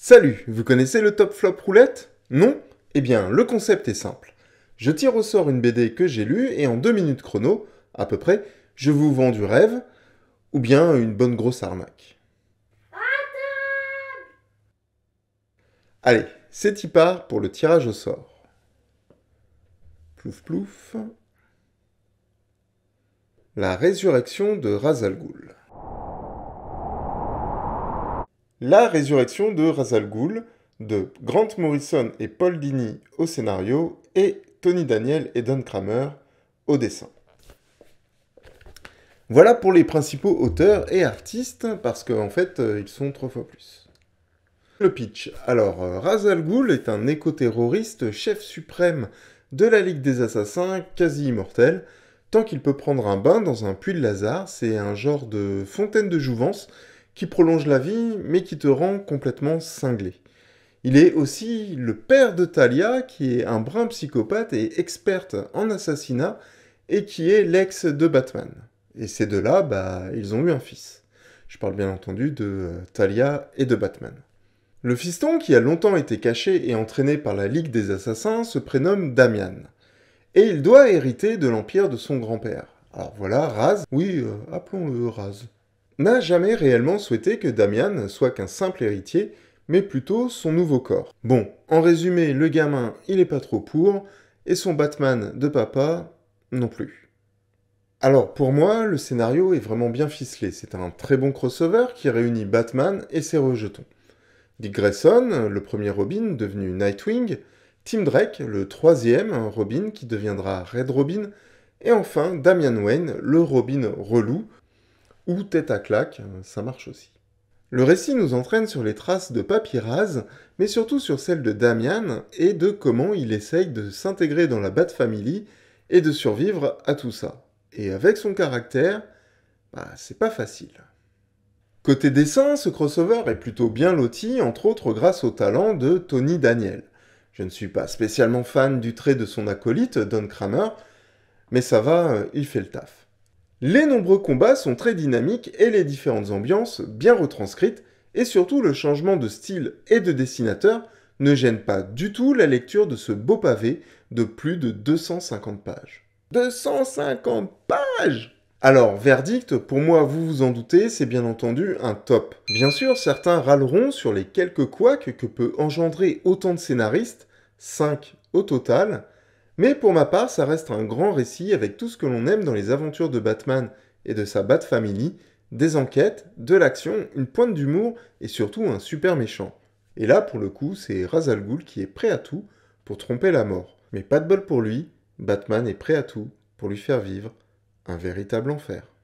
Salut, vous connaissez le top flop roulette Non Eh bien, le concept est simple. Je tire au sort une BD que j'ai lue et en deux minutes chrono, à peu près, je vous vends du rêve ou bien une bonne grosse arnaque. Allez, c'est y part pour le tirage au sort. Plouf plouf. La résurrection de Razalgoul la résurrection de Razal Ghoul, de Grant Morrison et Paul Dini au scénario, et Tony Daniel et Don Kramer au dessin. Voilà pour les principaux auteurs et artistes, parce qu'en fait, euh, ils sont trois fois plus. Le pitch. Alors, euh, Razal Ghoul est un éco-terroriste, chef suprême de la Ligue des Assassins, quasi immortel. Tant qu'il peut prendre un bain dans un puits de Lazare, c'est un genre de fontaine de jouvence qui prolonge la vie, mais qui te rend complètement cinglé. Il est aussi le père de Talia, qui est un brin psychopathe et experte en assassinat, et qui est l'ex de Batman. Et ces deux-là, bah, ils ont eu un fils. Je parle bien entendu de euh, Talia et de Batman. Le fiston, qui a longtemps été caché et entraîné par la Ligue des Assassins, se prénomme Damian. Et il doit hériter de l'empire de son grand-père. Alors voilà, Raz, oui, euh, appelons-le Raz n'a jamais réellement souhaité que Damian soit qu'un simple héritier, mais plutôt son nouveau corps. Bon, en résumé, le gamin, il est pas trop pour, et son Batman de papa, non plus. Alors pour moi, le scénario est vraiment bien ficelé, c'est un très bon crossover qui réunit Batman et ses rejetons. Dick Grayson, le premier Robin devenu Nightwing, Tim Drake, le troisième Robin qui deviendra Red Robin, et enfin Damian Wayne, le Robin relou, ou tête à claque, ça marche aussi. Le récit nous entraîne sur les traces de Papyraz, mais surtout sur celles de Damian et de comment il essaye de s'intégrer dans la Bat Family et de survivre à tout ça. Et avec son caractère, bah, c'est pas facile. Côté dessin, ce crossover est plutôt bien loti, entre autres grâce au talent de Tony Daniel. Je ne suis pas spécialement fan du trait de son acolyte, Don Kramer, mais ça va, euh, il fait le taf. Les nombreux combats sont très dynamiques et les différentes ambiances bien retranscrites, et surtout le changement de style et de dessinateur ne gêne pas du tout la lecture de ce beau pavé de plus de 250 pages. 250 pages alors, verdict, pour moi, vous vous en doutez, c'est bien entendu un top. Bien sûr, certains râleront sur les quelques couacs que peut engendrer autant de scénaristes, 5 au total, mais pour ma part, ça reste un grand récit avec tout ce que l'on aime dans les aventures de Batman et de sa Bat Family, des enquêtes, de l'action, une pointe d'humour et surtout un super méchant. Et là, pour le coup, c'est Razal Ghul qui est prêt à tout pour tromper la mort. Mais pas de bol pour lui, Batman est prêt à tout pour lui faire vivre un véritable enfer.